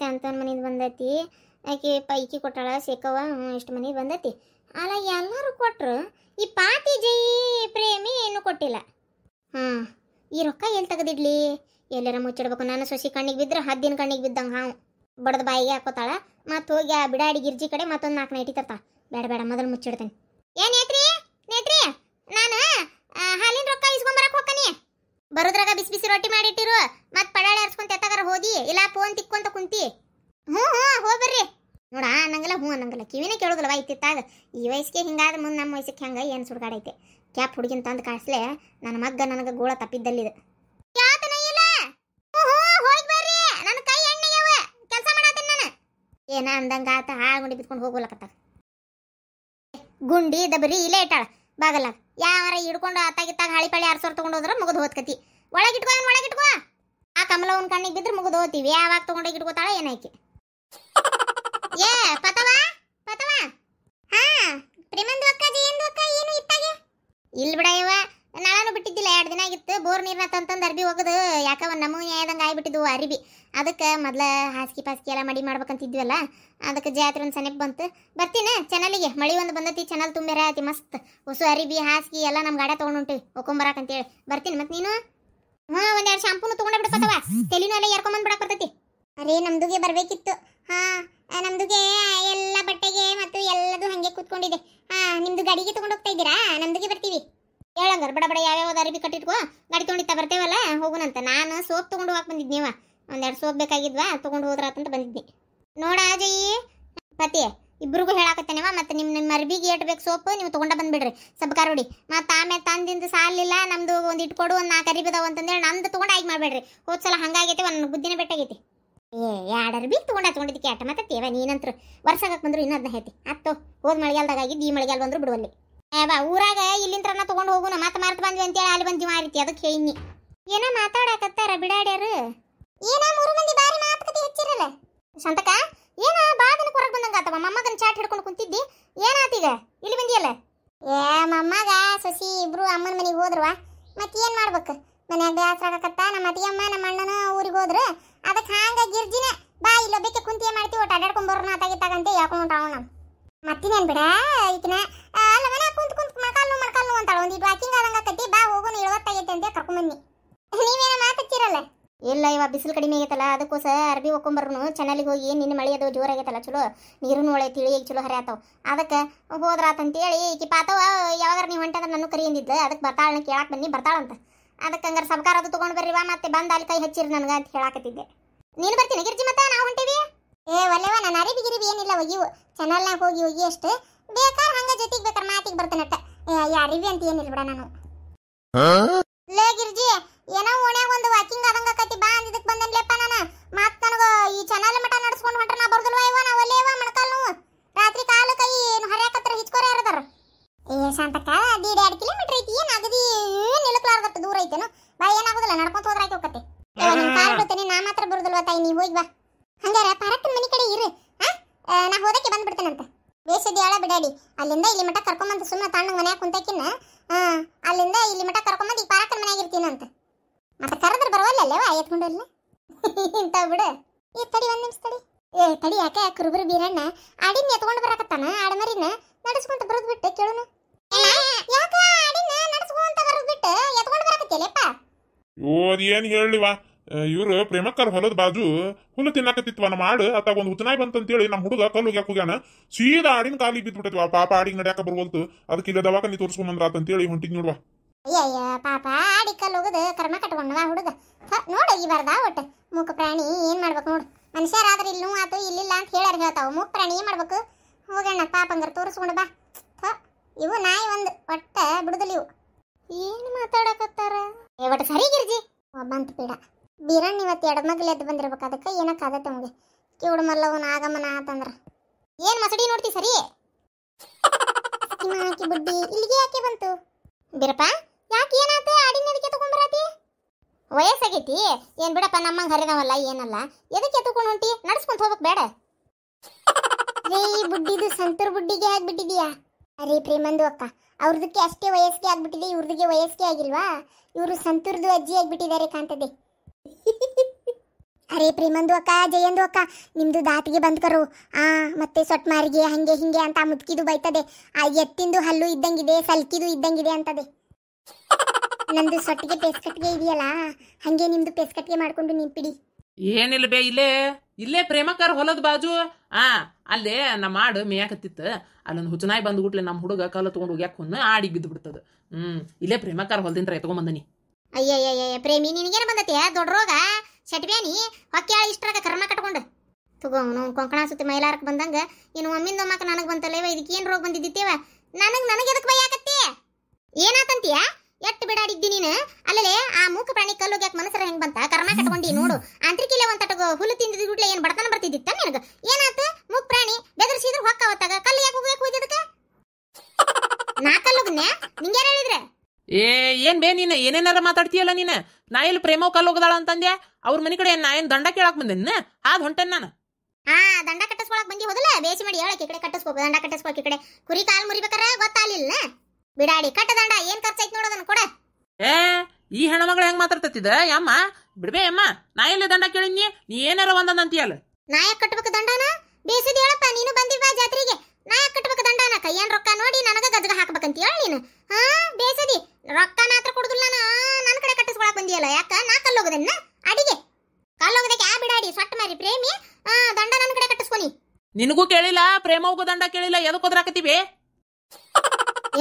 ಶಾಂತನ ಮನೆಗೆ ಬಂದೈತಿ ಆಕೆ ಪೈಕಿ ಕೊಟ್ಟಾಳ ಸೇಕವ ಇಷ್ಟು ಮನೆಗೆ ಬಂದೈತಿ ಅಲ್ಲ ಎಲ್ಲರೂ ಕೊಟ್ಟರು ಈ ಪಾತಿ ಜೈ ಪ್ರೇಮಿ ಏನು ಕೊಟ್ಟಿಲ್ಲ ಹಾಂ ಈ ರೊಕ್ಕ ಎಲ್ಲಿ ತೆಗೆದಿಡ್ಲಿ ಎಲ್ಲರ ಮುಚ್ಚಿಡ್ಬೇಕು ನಾನು ಸೊಸಿ ಕಣ್ಣಿಗೆ ಬಿದ್ದರೆ ಹದ್ದಿನ ಕಣ್ಣಿಗೆ ಬಿದ್ದಂಗೆ ಹಾಂ ಬಡದ ಬಾಯಿಗೆ ಹಾಕೋತಾಳ ಮತ್ತೆ ಹೋಗಿ ಆ ಬಿಡಾಡಿ ಗಿರ್ಜಿ ಕಡೆ ಮತ್ತೊಂದು ನಾಲ್ಕು ನೈಟಿ ತರ್ತಾ ಬೇಡ ಬೇಡ ಮೊದಲು ಮುಚ್ಚಿಡ್ತೇನೆ ಏನೇತ್ರಿ ನೇತ್ರಿ ನೇತ್ರಿ ನಾನು ಹಾಲಿನ ರೊಕ್ಕ ಇಸ್ಕೊಂಬರಕ್ಕೆ ಹೋಗ್ತಾನೆ ಬರೋದ್ರಾಗ ಬಿಸಿ ಬಿಸಿ ರೊಟ್ಟಿ ಮಾಡಿಟ್ಟಿರು ಮತ್ ಪಡಾಳೆ ಹರ್ಸ್ಕೊಂತ ಎತ್ತಾಗಾರ ಹೋದಿ ಇಲ್ಲ ಫೋನ್ ತಿಕ್ಕೊಂತ ಕುಂತಿ ಹ್ಞೂ ಹ್ಞೂ ಹೋಗ್ಬರ್ರಿ ನೋಡ ಅನ್ನಂಗಿಲ್ಲ ಹ್ಞೂ ಅನ್ನಂಗಿಲ್ಲ ಕಿವಿನೇ ಕೇಳೋದಿಲ್ವ ಇತ್ತಿತ್ತಾಗ ಈ ವಯಸ್ಸಿಗೆ ಹಿಂಗಾದ ಮುಂದೆ ನಮ್ಮ ವಯಸ್ಸಿಗೆ ಹೆಂಗೆ ಏನು ಸುಡ್ಗಾಡೈತೆ ಕ್ಯಾಪ್ ಹುಡುಗಿನ ತಂದು ಕಾಸ್ಲೆ ನನ್ನ ಮಗ್ಗ ನನಗೆ ಗೋಳ ತಪ್ಪಿದ್ದಲ್ಲಿದೆ ಏನ ಅಂದಂಗ ಆತ ಹಾಳು ಗುಂಡಿ ಬಿತ್ಕೊಂಡು ಹೋಗೋಲಕತ್ತ ಗುಂಡಿ ದಬರಿ ಇಲ್ಲೇ ಇಟ್ಟಾಳ ಬಾಗಲ್ಲ ಯಾವಾರ ಹಿಡ್ಕೊಂಡು ಆತಾಗಿತ್ತಾಗ ಹಾಳಿ ಪಾಳಿ ಆರ್ಸೋರ್ ತಗೊಂಡು ಹೋದ್ರೆ ಮುಗಿದು ಹೋತ್ಕತಿ ಒಳಗಿಟ್ಕೋ ಏನು ಒಳಗಿಟ್ಕೋ ಆ ಕಮಲ ಅವ್ನ ಕಣ್ಣಿಗೆ ಬಿದ್ರೆ ಮುಗಿದು ಹೋತೀವಿ ಯಾವಾಗ ತಗೊಂಡೋಗಿ ಇಟ್ಕೋತಾಳ ಏನಾಯ್ಕೆ ಏ ಪತವ ಪತವ ಹಾ ಪ್ರೇಮಂದು ಅಕ್ಕ ಜಯಂದು ಅಕ್ಕ ಏನು ಇತ್ತಾಗೆ ಇಲ್ ಬಿಡ ಇವ ನಾನು ಬಿಟ್ಟಿದ್ದಿಲ್ಲ ಎರಡು ದಿನ ಆಗಿತ್ತು ಬೋರ್ ನೀರ್ನ ತಂತಂದು ಅರ್ಬಿ ಹೋಗೋದು ಯಾಕ ಒಂದು ನಮೂನಿ ಆಯ್ದಂಗೆ ಆಗಿಬಿಟ್ಟಿದ್ವು ಅರಿಬಿ ಅದಕ್ಕೆ ಮೊದಲ ಹಾಸಿಗೆ ಪಾಸ್ಕಿ ಎಲ್ಲ ಮಡಿ ಮಾಡ್ಬೇಕಂತಿದ್ವಲ್ಲ ಅದಕ್ಕೆ ಜಾತ್ರೆ ಒಂದು ಸೆನೆಪ್ ಬಂತು ಬರ್ತೀನಿ ಚಾನಲಿಗೆ ಮಳಿ ಒಂದು ಬಂದತಿ ಚಾನಲ್ ತುಂಬ್ಯಾರ ಮಸ್ತ್ ಹೊಸ ಅರಿಬಿ ಹಾಸಿಗೆ ಎಲ್ಲ ನಮ್ಮ ಗಾಡ ತೊಗೊಂಡುಂಟಿವಿ ಹೇಳಿ ಬರ್ತೀನಿ ಮತ್ತು ನೀನು ಹ್ಞೂ ಒಂದೆರಡು ಶಾಂಪೂನು ತೊಗೊಂಡೆ ಬಿಡ್ಕೊತವ ತಲೆನೂ ಎಲ್ಲ ಎರ್ಕೊಂಬಂದು ಬಿಡಕ್ಕೆ ಬರ್ತೈತಿ ಅರೇ ನಮ್ದುಗೆ ಬರಬೇಕಿತ್ತು ಹಾಂ ನಮ್ದುಗೆ ಎಲ್ಲ ಬಟ್ಟೆಗೆ ಮತ್ತು ಎಲ್ಲದೂ ಹಾಗೆ ಕೂತ್ಕೊಂಡಿದೆ ಹಾಂ ನಿಮ್ಮದು ಗಾಡಿಗೆ ತೊಗೊಂಡು ಹೋಗ್ತಾ ಇದ್ದೀರಾ ನಮ್ದುಗೆ ಬರ್ತೀವಿ ಹೇಳಂಗಾರ ಬಡ ಬಡ ಯಾವ್ಯಾವ ಅರಿಬಿ ಕಟ್ಟಿಟ್ಕೋ ಗಾಡಿ ತೊಗೊಂಡಿತ್ತ ಬರ್ತೇವಲ್ಲ ಹೋಗುನಂತ ನಾನು ಸೋಪ್ ತೊಗೊಂಡು ಬಂದಿದ್ ನೀವ ಒಂದೆರಡು ಸೋಪ್ ಬೇಕಾಗಿದ್ವಾ ತೊಗೊಂಡು ಹೋದ್ರಾತಂತ ಬಂದಿದ್ನಿ ನೋಡ ಅಜಯಿ ಪತಿ ಇಬ್ರಿಗೂ ಹೇಳಾಕತ್ತೇನವ ಮತ್ತೆ ನಿಮ್ಮ ನಿಮ್ಮ ಅರ್ಬಿಗೆ ಏಟ್ ಬೇಕು ಸೋಪು ನೀವು ತೊಗೊಂಡ ಬಂದುಬಿಡ್ರಿ ಸಬ್ಕಾರ ಹೊಡಿ ಮತ್ತು ಆಮೇಲೆ ತಂದಿಂದ ಸಾಲಿಲ್ಲ ನಮ್ದು ಒಂದು ಇಟ್ಕೊಡು ಒಂದು ನಾಲ್ಕು ಅದಾವ ಅಂತಂದೇಳಿ ನಮ್ದು ತೊಗೊಂಡು ಆಯ್ಕೆ ಮಾಡಬೇಡ್ರಿ ಸಲ ಹಂಗಾಗೈತೆ ಒಂದು ಬುದ್ಧಿನ ಬೆಟ್ಟಾಗೈತಿ ಏ ಎರಡು ಅರ್ಬಿ ತೊಗೊಂಡ ತೊಗೊಂಡಿದ್ದಕ್ಕೆ ಆಟ ಮತ್ತೆ ತೇವ ನೀನಂತ್ರ ವರ್ಷ ಬಂದ್ರು ಇನ್ನೂ ಐತಿ ಅತ್ತು ಹೋದ ಮಳೆಗಾಲದಾಗ ಬಿ ಈ ಮಳೆಗಾಲ ಬಂದ್ರು ಬಿಡುವಲ್ಲಿ ಬಾ ಊರಾಗ ಇಲ್ಲಿಂತ್ರನ ತಗೊಂಡು ಹೋಗುನ ಮತ್ತೆ ಮರ್ತು ಬಂದ್ವಿ ಅಂತೇಳಿ ಅಲ್ಲಿ ಬಂದ್ವಿ ರೀತಿ ಅದಕ್ಕೆ ಹೇಳಿನಿ ಏನೋ ಮಾತಾಡಕತ್ತಾರ ಬಿಡಾಡ್ಯಾರು ಏನ ಮೂರು ಮಂದಿ ಬಾರಿ ಮಾತುಕತೆ ಹೆಚ್ಚಿರಲ್ಲ ಸಂತಕ ಏನ ಬಾಗನ ಹೊರಗೆ ಬಂದಂಗ ಆತವ ಮಮ್ಮಗನ ಚಾಟ್ ಹಿಡ್ಕೊಂಡು ಕುಂತಿದ್ದಿ ಏನಾತೀಗ ಇಲ್ಲಿ ಬಂದಿಯಲ್ಲ ಏ ಮಮ್ಮಗ ಸಸಿ ಇಬ್ರು ಅಮ್ಮನ ಮನೆಗೆ ಹೋದ್ರವ ಮತ್ತೆ ಏನು ಮಾಡ್ಬೇಕು ಮನ್ಯಾಗ ಬೇಸರ ಆಗಕತ್ತ ನಮ್ಮ ಅತ್ತಿಗೆಮ್ಮ ನಮ್ಮ ಅಣ್ಣನ ಊರಿಗೆ ಹೋದ್ರು ಅದಕ್ಕೆ ಹಾಂಗ ಗಿರ್ಜಿನ ಬಾ ಇಲ್ಲೊಬ್ಬಕ್ಕೆ ಕುಂತಿ ಮಾಡ್ತೀವಿ ಒಟ್ಟು ಅಡ್ಡಾಡ್ಕೊಂಡು ಬರೋಣ ಅತ್ತಾಗಿತ್ತಾಗಂತೆ ಯಾಕೊಂಡು ಹೊಂಟಾವ ನಮ್ಮ ಮತ್ತಿನೇನು ಬಿಡಾ ಈಕಿನ ಒಂದಿಟ್ ವಾಕಿಂಗ್ ಆದಂಗ ಕಟ್ಟಿ ಬಾ ಹೋಗೋನು ಇಳುವತ್ತಾಗೈತೆ ಅಂತ ಕರ್ಕೊಂಡು ಬನ್ನಿ ನೀವೇನ ಮಾತಚ್ಚಿರಲ್ಲ ಇಲ್ಲ ಇವ ಬಿಸಿಲು ಕಡಿಮೆ ಆಗೈತಲ್ಲ ಅದಕ್ಕೋಸ್ಕರ ಅರ್ಬಿ ಒಕ್ಕೊಂಬರ್ನು ಚೆನ್ನಾಗಿ ಹೋಗಿ ನಿನ್ನ ಮಳೆ ಅದು ಜೋರಾಗೈತಲ್ಲ ಚಲೋ ನೀರನ್ನು ನೋಳೆ ತಿಳಿ ಈಗ ಚಲೋ ಹರಿ ಆತಾವ ಅದಕ್ಕೆ ಹೇಳಿ ಈಕಿ ಪಾತವ ಯಾವಾಗಾರ ನೀವು ಹೊಂಟಂದ್ರೆ ನಾನು ಕರಿ ಅಂದಿದ್ದೆ ಅದಕ್ಕೆ ಬರ್ತಾಳನ್ನ ಕೇಳಕ್ಕೆ ಬನ್ನಿ ಬರ್ತಾಳಂತ ಅದಕ್ಕೆ ಹಂಗಾರೆ ಸಬ್ಕಾರ ಅದು ತೊಗೊಂಡು ವಾ ಮತ್ತೆ ಬಂದು ಅಲ್ಲಿ ಕೈ ಹಚ್ಚಿರಿ ನನಗೆ ಅಂತ ಹೇಳಾಕತ್ತಿದ್ದೆ ನೀನು ಬರ್ತೀನಿ ಗಿರ್ಜಿ ಮತ್ತೆ ನಾವು ಹೊಂಟಿವಿ ಏ ಒಲ್ಲೆವ ನಾನು ಅರಿವಿ ಗಿರಿವಿ ಏನಿಲ್ಲ ಒಗಿವು ಚಾನಲ್ನಾಗ ಹೋಗಿ ಹೋಗಿ ಅಷ್ಟೇ ಬೇಕಾದ್ರೆ ಹಂಗೆ ಜೊತೆಗೆ ಬೇಕಾದ್ರೆ ಮಾತಿಗೆ ಬರ್ತಾನಟ್ಟ ಯಾರಿವಿ ಅಂತ ಏನಿಲ್ಲ ಬಿಡ ನಾನು ಲೇ ಗಿರ್ಜಿ ಏನೋ ಓಣೆ ಒಂದು ವಾಕಿಂಗ್ ಆದಂಗ ಕತ್ತಿ ಬಾ ಅಂದಿದ್ದಕ್ಕೆ ಬಂದನ್ಲೇಪ್ಪ ನಾನು ಮತ್ತೆ ನನಗ ಈ ಚನಾಲ ಮಠ ನಡ್ಸ್ಕೊಂಡು ಹೊಂಟ್ರ ನಾ ಬರ್ದಲ್ವ ಇವ ನಾವು ಅಲ್ಲೇ ಇವ ಮಣಕಲ್ ನೋವು ರಾತ್ರಿ ಕಾಲ ಕೈ ಏನು ಹರಿಯಾಕತ್ರ ಹಿಚ್ಕೋರೆ ಇರದಾರ ಏ ಶಾಂತಕ್ಕ ಅದು ಎರಡು ಕಿಲೋಮೀಟರ್ ಐತಿ ಏನು ಅಗದಿ ನಿಲುಕ್ಲಾರ್ದಟ್ಟು ದೂರ ಐತೇನು ಬಾ ಏನಾಗೋದಿಲ್ಲ ನಡ್ಕೊಂತ ಹೋದ್ರ ಆಯ್ತು ಹೋಗತ್ತೆ ನಿನ್ ಕಾಲ್ ಬಿಡ್ತೇನೆ ನಾ ಮಾತ್ರ ಬರುದಿಲ್ವ ತಾಯಿ ನೀ ಹೋಗಿ ಬಾ ಹಂಗಾರ ಪರಕ್ಕ ಮನೆ ಕಡೆ ಇರು ನಾ ಹೋದಕ್ಕೆ ಬಂದ್ಬಿಡ್ತೇನಂತ ಬೇಸದಿ ಹೇಳ ಬಿಡಾಡಿ ಅಲ್ಲಿಂದ ಇಲ್ಲಿ ಮಠ ಕರ್ಕೊಂಬಂದು ಸುಮ್ಮನೆ ತಣ್ಣ ಮನ್ಯಾಗ ಕುಂತಕಿನ್ನ ಅಲ್ಲಿಂದ ಇಲ್ಲಿ ಮಠ ಕರ್ಕೊಂಬಂದು ಈಗ ಪಾರಕನ ಮನ್ಯಾಗ ಅಂತ ಮತ್ತೆ ಕರೆದ್ರೆ ಬರವಲ್ಲ ಅಲ್ಲೇವಾ ಎತ್ಕೊಂಡಲ್ಲ ಇಂತ ಬಿಡು ಈ ತಡಿ ಒಂದ್ ನಿಮಿಷ ತಡಿ ಏ ತಡಿ ಯಾಕೆ ಕುರುಬರು ಬೀರಣ್ಣ ಆಡಿನ ಎತ್ಕೊಂಡು ಬರಕತ್ತಾನ ಆಡಮರಿನ ನಡೆಸ್ಕೊಂತ ಬರೋದು ಬಿಟ್ಟು ಕೇಳೋನು ಯಾಕೆ ಆಡಿನ ನಡೆಸ್ಕೊಂತ ಬರೋದು ಬಿಟ್ಟು ಎತ್ಕೊಂಡು ಓದಿ ಓ ಅದೇನು ವಾ ಇವ್ರು ಪ್ರೇಮಕ್ಕರ್ ಹೊಲದ ಬಾಜು ಹುಲ್ಲು ತಿನ್ನಕತ್ತಿತ್ವ ನಮ್ಮ ಆಡು ಅತ್ತಾಗ ಒಂದು ಹುಚ್ಚನಾಯಿ ಬಂತಂತೇಳಿ ನಮ್ಮ ಹುಡುಗ ಕಲ್ಲು ಹೋಗ್ಯಾಕ ಹೋಗ್ಯಾನ ಸೀದಾ ಆಡಿನ ಕಾಲಿಗೆ ಬಿದ್ದುಬಿಟ್ಟೈತಿ ಪಾಪ ಆಡಿಗೆ ನಡ್ಯಾಕ ಬರ್ಬೋಲ್ತು ಅದಕ್ಕೆ ಇಲ್ಲ ದವಾಖಾನಿ ಅಂತ ಅಂತೇಳಿ ಹೊಂಟಿದ್ ನೋಡುವ ಅಯ್ಯಯ್ಯ ಪಾಪ ಆಡಿ ಕಲ್ಲು ಹೋಗದ ಕರ್ಮ ಕಟ್ಕೊಂಡವ ಹುಡುಗ ನೋಡು ಈ ಬರ್ದ ಒಟ್ಟು ಮೂಕ ಪ್ರಾಣಿ ಏನ್ ಮಾಡ್ಬೇಕು ನೋಡು ಮನುಷ್ಯರಾದ್ರೆ ಇಲ್ಲೂ ಆತು ಇಲ್ಲಿಲ್ಲ ಅಂತ ಹೇಳ್ಯಾರ ಹೇಳ್ತಾವ ಮೂಕ ಪ್ರಾಣಿ ಏನ್ ಮಾಡ್ಬೇಕು ಹೋಗಣ್ಣ ಪಾಪ ಹಂಗಾರ ತೋರಿಸ್ಕೊಂಡು ಬಾ ಇವು ನಾಯಿ ಒಂದು ಒಟ್ಟ ಬಿಡುದಿಲ್ಲ ಇವು ಏನು ಮಾತಾಡಕತ್ತಾರ ಒಟ್ಟು ಸರಿ ಗಿರ್ಜಿ ಬಂತು ಪೀಡ ಬೀರಣ್ಣ ಇವತ್ತು ಮಗ್ಲಿ ಎದ್ದು ಬಂದಿರ್ಬೇಕು ಅದಕ್ಕೆ ಏನಕ್ಕಾಗತ್ತೆ ಅವ್ಗೆ ಮಲ್ಲ ಮಲ್ಲವನ ಆಗಮನ ಅಂತಂದ್ರೆ ಏನು ಮಸಡಿ ನೋಡ್ತಿ ಸರಿ ಹಾಕಿ ಬುಡ್ಡಿ ಇಲ್ಲಿಗೆ ಯಾಕೆ ಬಂತು ಬೀರಪ್ಪ ಯಾಕೆ ಏನಾತ ಆಡಿನ ಎದಕ್ಕೆ ತಗೊಂಡ್ಬರತಿ ವಯಸ್ಸಾಗೈತಿ ಏನು ಬಿಡಪ್ಪ ನಮ್ಮಂಗೆ ಹರಿದವಲ್ಲ ಏನಲ್ಲ ಎದಕ್ಕೆ ಎತ್ಕೊಂಡು ಹೊಂಟಿ ನಡ್ಸ್ಕೊಂತ ಹೋಗ್ಬೇಕು ಬೇಡ ರೇ ಬುಡ್ಡಿದು ಸಂತೂರ್ ಬುಡ್ಡಿಗೆ ಆಗ್ಬಿಟ್ಟಿದ್ಯಾ ಅರೇ ಪ್ರೇಮಂದು ಅಕ್ಕ ಅವ್ರದಕ್ಕೆ ಅಷ್ಟೇ ವಯಸ್ಸಿಗೆ ಆಗ್ಬಿಟ್ಟಿದೆ ಇವ್ರದಕ್ಕೆ ವಯಸ್ಸಿಗೆ ಆಗಿಲ್ವಾ ಇವರು ಸಂತೂರ್ದು ಅಜ್ಜಿ ಆಗ್ಬಿಟ್ಟಿದ್ದಾರೆ ಕಾಣ್ತದೆ ಅರೆ ಪ್ರೇಮಂದು ಅಕ್ಕ ಜಯಂದು ಅಕ್ಕ ನಿಮ್ದು ದಾಟಿಗೆ ಕರು ಆ ಮತ್ತೆ ಸೊಟ್ ಮಾರಿಗೆ ಹಂಗೆ ಹಿಂಗೆ ಅಂತ ಮುದುಕಿದು ಬೈತದೆ ಆ ಎತ್ತಿಂದು ಹಲ್ಲು ಇದ್ದಂಗಿದೆ ಸಲ್ಕಿದು ಇದ್ದಂಗಿದೆ ಅಂತದೆ ನಂದು ಸೊಟ್ಟಿಗೆ ಪೆಸ್ಕಟ್ಗೆ ಇದೆಯಲ್ಲ ಹಂಗೆ ನಿಮ್ದು ಪೆಸ್ಕಟ್ಗೆ ಮಾಡ್ಕೊಂಡು ನಿಂಪಿಡಿ ಏನಿಲ್ಲ ಬೇ ಇಲ್ಲೇ ಇಲ್ಲೇ ಪ್ರೇಮಕರ್ ಹೊಲದ ಬಾಜು ಆ ಅಲ್ಲೇ ನಮ್ಮ ಮಾಡು ಮೇಯಾಕತ್ತಿತ್ತು ಅಲ್ಲೊಂದು ಹುಚ್ಚನಾಯಿ ಬಂದ್ಬಿಟ್ಲೆ ನಮ್ಮ ಹುಡುಗ ಕಾಲ ತೊಗೊಂಡು ಹೋಗ್ಯಾಕ ಹುನ್ನ ಆಡಿಗೆ ಬಿದ್ದು ಬಿಡ್ತದೆ ಹ್ಮ್ ಇಲ್ಲೇ ಪ್ರೇಮಕರ್ ಹೊಲದಿಂದ ರೈತಗೊಂಡ್ ಬಂದನಿ ಅಯ್ಯಯ್ಯಯ್ಯ ಪ್ರೇಮಿ ನಿನಗೇನ ಬಂದತೆ ದೊಡ್ಡ ರೋಗ ಶಟ್ಬೇನಿ ಹೊಕ್ಯಾಳ ಇಷ್ಟರಾಗ ಕರ್ಮ ಕಟ್ಕೊಂಡು ತಗೋ ಅವನು ಕೊಂಕಣ ಸುತ್ತಿ ಮೈಲಾರಕ್ಕೆ ಬಂದಂಗೆ ಇನ್ನು ಮಮ್ಮಿಂದ ಮಕ್ಕ ನನಗೆ ಬಂತಲ್ಲೇವ ಇದಕ್ಕೇನು ರೋಗ ಬಂದಿದ್ದೇವ ನನಗೆ ನನಗೆ ಎದಕ್ಕೆ ಭಯ ಆಗತ್ತೆ ಏನಾತಂತೀಯ ಎಟ್ ಬಿಡಾಡಿದ್ದಿ ನೀನು ಅಲ್ಲೇ ಆ ಮೂಕ ಪ್ರಾಣಿ ಕಲ್ಲು ಯಾಕೆ ಮನಸರ ಹೆಂಗೆ ಬಂತ ಕರ್ಮ ಕಟ್ಕೊಂಡು ನೋಡು ಅಂತ್ರಿಕಿಲ್ಲ ಒಂದು ತಟಗ ಹುಲ್ಲು ತಿಂದಿದ ಗುಡ್ಲೆ ಏನು ಬಡತನ ಬರ್ತಿದ್ದಿತ್ತ ನಿನಗೆ ಏನಾತ ಮೂಕ ಪ್ರಾಣಿ ಬೆದರಿಸಿದ್ರು ಹೊಕ್ಕ ಅವತ್ತಾಗ ಕಲ್ಲು ಯಾಕೆ ಹೋಗ್ಬೇಕು ಹೋಯ್ತಿದ್ದಕ್ಕೆ ನಾ ಕಲ್ಲುಗ್ನೆ ನಿಂಗೆ ಹೇಳಿದ್ರೆ ಏ ಏನ್ ಬೇ ನೀನು ಏನೇನಾರ ಮಾತಾಡ್ತೀಯಲ್ಲ ನೀನು ನಾ ಇಲ್ಲಿ ಪ್ರೇಮೋ ಕಾಲ್ ಹೋಗದಾಳ ಅಂತಂದೆ ಅವ್ರ ಮನೆ ಕಡೆ ನಾ ಏನ್ ದಂಡ ಕೇಳಕ್ ಬಂದೇನ ಆದ್ ಹೊಂಟೇನ್ ನಾನು ಹಾ ದಂಡ ಕಟ್ಟಿಸ್ಕೊಳಕ್ ಬಂದಿ ಹೋದಲ್ಲ ಬೇಸಿ ಮಾಡಿ ಹೇಳಕ್ ಈ ಕಡೆ ಕಟ್ಟಿಸ್ಬೇಕು ದಂಡ ಕಟ್ಟಿಸ್ಕೊಳಕ್ ಈ ಕಡೆ ಕುರಿ ಕಾಲ್ ಮುರಿಬೇಕಾರ ಗೊತ್ತಾಗ್ಲಿಲ್ಲ ಬಿಡಾಡಿ ಕಟ್ಟ ದಂಡ ಏನ್ ಖರ್ಚಾಯ್ತು ನೋಡೋದನ್ನ ಕೊಡ ಏ ಈ ಹೆಣ್ಣುಮಗಳು ಹೆಂಗ್ ಮಾತಾಡ್ತತ್ತಿದ ಯಮ್ಮ ಬಿಡ್ಬೇ ಅಮ್ಮ ನಾ ಎಲ್ಲಿ ದಂಡ ಕೇಳಿದ್ನಿ ನೀ ಏನಾರ ಒಂದಂತಿಯಲ್ಲ ನಾ ಯಾಕೆ ಕಟ್ಟಬೇಕು ದಂಡನ ಬೇಸಿದ ಹೇಳಪ್ಪ ನೀನು ಬಂದಿವ ಜಾತ್ರೆಗೆ ನಾ ಕಟ್ಟಬೇಕು ದಂಡನ ಕೈಯನ್ ರೊಕ್ಕ ನೋಡಿ ನನಗ ಗಜಗ ಹಾಕ್ಬೇಕಂತ ಹೇಳಿ ನೀನು ಹಾ ಬೇಸದಿ ರೊಕ್ಕ ಮಾತ್ರ ಕೊಡುದಿಲ್ಲ ನನ್ನ ಕಡೆ ಕಟ್ಟಿಸ್ಕೊಳಕ್ ಬಂದಿಯಲ್ಲ ಯಾಕ ನಾ ಕಲ್ಲೋಗದನ್ನ ಅಡಿಗೆ ಕಲ್ಲೋಗದಕ್ಕೆ ಆ ಬಿಡಾಡಿ ಸೊಟ್ಟ ಮಾರಿ ಪ್ರೇಮಿ ಆ ದಂಡ ನನ್ನ ಕಡೆ ಕಟ್ಟಿಸ್ಕೊನಿ ನಿನಗೂ ಕೇಳಿಲ್ಲ ಪ್ರೇಮವಗೂ ದಂಡ ಕೇಳಿಲ್ಲ ಎದಕ್ಕೆ ಒದ್ರಾಕತ್ತೀವಿ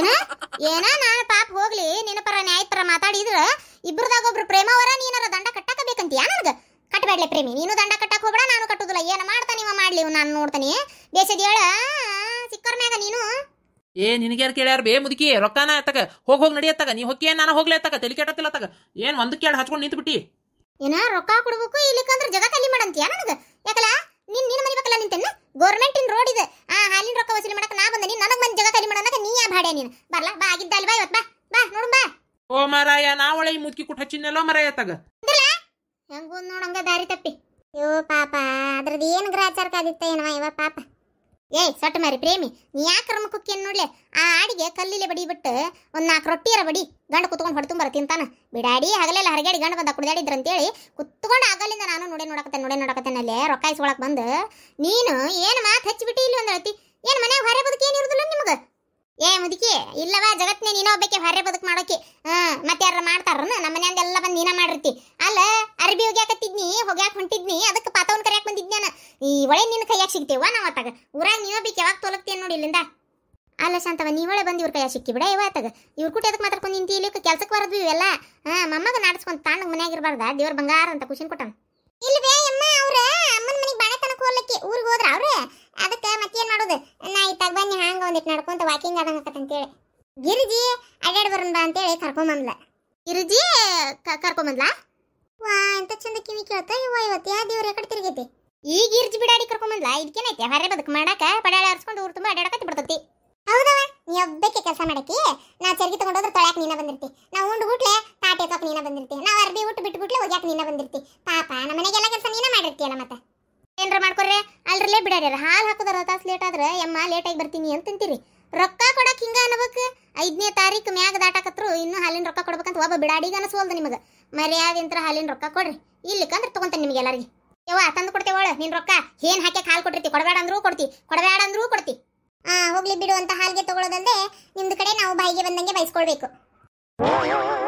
ಏನ ಏನ ನಾನು ಪಾಪ ಹೋಗ್ಲಿ ನಿನ್ನ ಪರ ನ್ಯಾಯ ಪರ ಮಾತಾಡಿದ್ರ ಇಬ್ರದಾಗ ಒಬ್ರು ಪ್ರೇಮವರ ನೀನರ ದಂಡ ಕಟ್ಟಕ ಬೇಕಂತೀಯ ನನಗ ಕಟ್ಟಬೇಡ್ಲೆ ಪ್ರೇಮಿ ನೀನು ದಂಡ ಕಟ್ಟಕ ಹೋಗ್ಬೇಡ ನಾನು ಕಟ್ಟುದಿಲ್ಲ ಏನ ಮಾಡ್ತಾನೆ ಇವ ಮಾಡ್ಲಿ ನಾನು ನೋಡ್ತಾನೆ ಬೇಸದಿ ಹೇಳ ಸಿಕ್ಕರ್ ಮ್ಯಾಗ ನೀನು ಏ ನಿನಗ್ಯಾರು ಕೇಳ್ಯಾರ ಬೇ ಮುದುಕಿ ರೊಕ್ಕಾನ ಎತ್ತಕ ಹೋಗ್ ಹೋಗಿ ನಡೆಯತ್ತಾಗ ನೀ ಹೊಕ್ಕಿ ನಾನು ಹೋಗ್ಲೇ ಎತ್ತಕ ತಲೆ ಕೆಟ್ಟತ್ತಿಲ್ಲ ತಗ ಏನು ಒಂದು ಕೇಳಿ ಹಚ್ಕೊಂಡು ನಿಂತು ಬಿಟ್ಟಿ ಏನ ರೊಕ್ಕ ಕೊಡ್ಬೇಕು ಇಲ್ಲಿಕಂದ್ರ ಜಗ ಕಲಿ ಮಾಡಂತೀಯ ನನಗೆ ಯಾಕಲ ನಿನ್ ನಿನ್ನ ಮನಿ ಬೇಕಲ್ಲ ನಿಂತೇನೆ ಇನ್ ರೋಡ್ ಇದೆ ಆ ಹಾಲಿನ ರೊಕ್ಕ ವಸೂಲಿ ಮಾಡಕ್ ನಾ ಬಂದನಿ ನನಗೆ ಬಂದ್ ಜಗ ಕಲಿ ಮಾಡನಕ ನೀ ಯಾ ಭಾಡೆ ನೀನು ಬರ್ಲ ಬಾ ಆಗಿದ್ದ ಅಲ್ವಾ ಇವತ್ ಬಾ ಬಾ ನೋಡು ಬಾ ಓ ಮಾರಾಯ ನಾ ಒಳ ಈ ಮುದುಕಿ ಕುಟ್ ಹಚ್ಚಿನಲ್ಲೋ ಮಾರಾಯ ತಗ ಹೆಂಗೂ ನೋಡಂಗ ದಾರಿ ತಪ್ಪಿ ಯೋ ಪಾಪ ಅದ್ರದ್ದು ಏನು ಕಾದಿತ್ತ ಏನವ ಇವ ಪಾಪ ಏಯ್ ಸೊಟ್ಟ ಮಾರಿ ಪ್ರೇಮಿ ನೀ ಯಾಕೆ ರಮ ಕುಕ್ಕಿ ನೋಡ್ಲೆ ಆ ಆಡಿಗೆ ಕಲ್ಲಿಲೆ ಬಡಿ ಬಿಟ್ಟು ಒಂದು ನಾಲ್ಕು ರೊಟ್ಟಿಯರ ಬಡಿ ಗಂಡ ಕುತ್ಕೊಂಡು ಬರ ತಿಂತಾನ ಬಿಡಾಡಿ ಹಗಲೆಲ್ಲ ಹರಗಾಡಿ ಗಂಡ ಬಂದ ಹೇಳಿ ಕುತ್ಕೊಂಡು ಆಗಲಿಂದ ನಾನು ನೋಡೇ ನೋಡಕತ್ತೆ ನೋಡೇ ನೋಡಕತ್ತೆ ಅಲ್ಲೇ ರೊಕ್ಕ ಇಸ್ಕೊಳಕ್ ಬಂದು ನೀನು ಏನು ಮಾತು ಹಚ್ಚಿಬಿಟ್ಟಿ ಇಲ್ಲಿ ಒಂದು ಅಳತಿ ಏನು ಮನೆ ಏನು ಬದುಕೇನಿರುದಿಲ್ಲ ನಿಮಗೆ ಏ ಮುದುಕಿ ಇಲ್ಲವಾ ಜಗತ್ನೇ ನೀನ ಒಬ್ಬಕ್ಕೆ ಹೊರೆ ಬದುಕು ಮಾಡೋಕೆ ಹ್ಮ್ ಮತ್ತೆ ಯಾರ ಮಾಡ್ತಾರ ನಮ್ಮ ಎಲ್ಲ ಬಂದು ನೀನ ಮಾಡಿರ್ತಿ ಅಲ್ಲ ಅರ್ಬಿ ಹೋಗ್ಯಾಕತ್ತಿದ್ನಿ ಹೋಗ್ಯಾಕ ಹೊಂಟಿದ್ನಿ ಅದಕ್ಕೆ ಪಾತವನ್ ಕರೆಯಕ್ ಬಂದಿದ್ನ ಈ ಒಳೆ ನಿನ್ನ ಕೈಯಾಗ ಸಿಗ್ತೇವ ನಾವು ಅತ್ತಾಗ ಊರಾಗ ನೀವ ಯಾವಾಗ ತೋಲಕ್ತೇನ್ ನೋಡಿ ಇಲ್ಲಿಂದ ಅಲ್ಲ ಶಾಂತವ ನೀವಳೆ ಬಂದು ಇವ್ರ ಕೈಯಾಗ ಸಿಕ್ಕಿ ಬಿಡ ಇವತ್ತಾಗ ಇವ್ರ ಕೂಟ ಅದಕ್ಕೆ ಮಾತಾಡ್ಕೊಂಡು ನಿಂತಿ ಇಲ್ಲಿ ಕೆಲ್ಸಕ್ಕೆ ಬರೋದ್ವಿ ಇವೆಲ್ಲ ಹಾ ಮಮ್ಮಗ ನಾಡಿಸ್ಕೊಂಡು ತಾಂಡ ಮನ್ಯಾಗ ಇರಬಾರ್ದ ದೇವ್ರ ಬಂಗಾರ ಅಂತ ಖುಷಿನ ಕೊಟ್ಟನ್ ಇಲ್ವೇ ಅಮ್ಮ ಅವ್ರ ಅಮ್ಮನ ಮನೆಗೆ ಬಾಳೆ ಅದಕ್ಕೆ ಹೋಗ್ಲಿಕ್ಕೆ ಊರಿಗೆ ಹೋದ್ರ ಅವ್ರೆ ಅದಕ್ಕೆ ಮತ್ತೇನು ಮಾಡೋದು ನಾ ಇತ್ತಾಗ ಬನ್ನಿ ಹಂಗ ಒಂದಿಟ್ಟು ನಡ್ಕೊಂತ ವಾಕಿಂಗ್ ಆದಂಗ ಆಕತ್ತ ಅಂತೇಳಿ ಗಿರಿಜಿ ಅಡ್ಯಾಡ್ ಬರೋಣ ಬಾ ಅಂತೇಳಿ ಕರ್ಕೊಂಬಂದ್ಲ ಗಿರಿಜಿ ಕರ್ಕೊಂಬಂದ್ಲ ವಾ ಎಂತ ಚಂದ ಕಿವಿ ಕೇಳ್ತಾ ಇವ ಇವತ್ತು ಯಾವ ದೇವ್ರ ಕಡೆ ತಿರುಗೈತಿ ಈ ಗಿರಿಜಿ ಬಿಡಾಡಿ ಕರ್ಕೊಂಬಂದ್ಲ ಇದಕ್ಕೇನೈತೆ ಹರೇ ಬದುಕು ಮಾಡಾಕ ಪಡಾಳೆ ಆರಿಸ್ಕೊಂಡು ಊರು ತುಂಬ ಅಡ್ಯಾಡಕತ್ತಿ ಬಿಡ್ತತಿ ಹೌದವ ನೀ ಒಬ್ಬಕ್ಕೆ ಕೆಲಸ ಮಾಡಕ್ಕೆ ನಾ ಚರ್ಗಿ ತಗೊಂಡೋದ್ರೆ ತೊಳ್ಯಾಕ ನೀನ ಬಂದಿರ್ತಿ ನಾ ಉಂಡು ಗುಟ್ಲೆ ತಾಟಿ ಎತ್ತಕ್ಕೆ ನೀನ ಬಂದಿರ್ತಿ ನಾ ಇನ್ನೂ ಹಾಲಿನ ರೊಕ್ಕ ಕೊಡ್ಬೇಕಂತ ಒಬ್ಬ ಬಿಡಾಡಿಗೆ ಅನಿಸ್ವಲ್ದು ನಿಮಗೆ ಮರ್ಯಾದಿಂತರ ಹಾಲಿನ ರೊಕ್ಕ ಕೊಡ್ರಿ ಇಲ್ಲಿಕ್ಕಂದ್ರೆ ತೊಗೊಂತಾನೆ ನಿಮಗೆ ಎಲ್ಲರಿಗೆ ಯವ್ವ ತಂದು ಕೊಡ್ತೇವಳ ನಿನ್ನ ರೊಕ್ಕ ಏನ್ ಹಾಕಿ ಹಾಲು ಕೊಡ್ತಿ ಕೊಡಬೇಡ ಅಂದ್ರೂ ಕೊಡ್ತಿ ಕೊಡಬೇಡ ಅಂದ್ರೂ ಕೊಡ್ತಿ ಆ ಹೋಗ್ಲಿ ಬಿಡುವಂತ ಅಂತ ಹಾಲಿಗೆ ನಿಮ್ದು ಕಡೆ ನಾವು ಬಾಯಿಗೆ ಬಂದಂಗೆ ಬಯಸ್ಕೊಳ್ಬೇಕು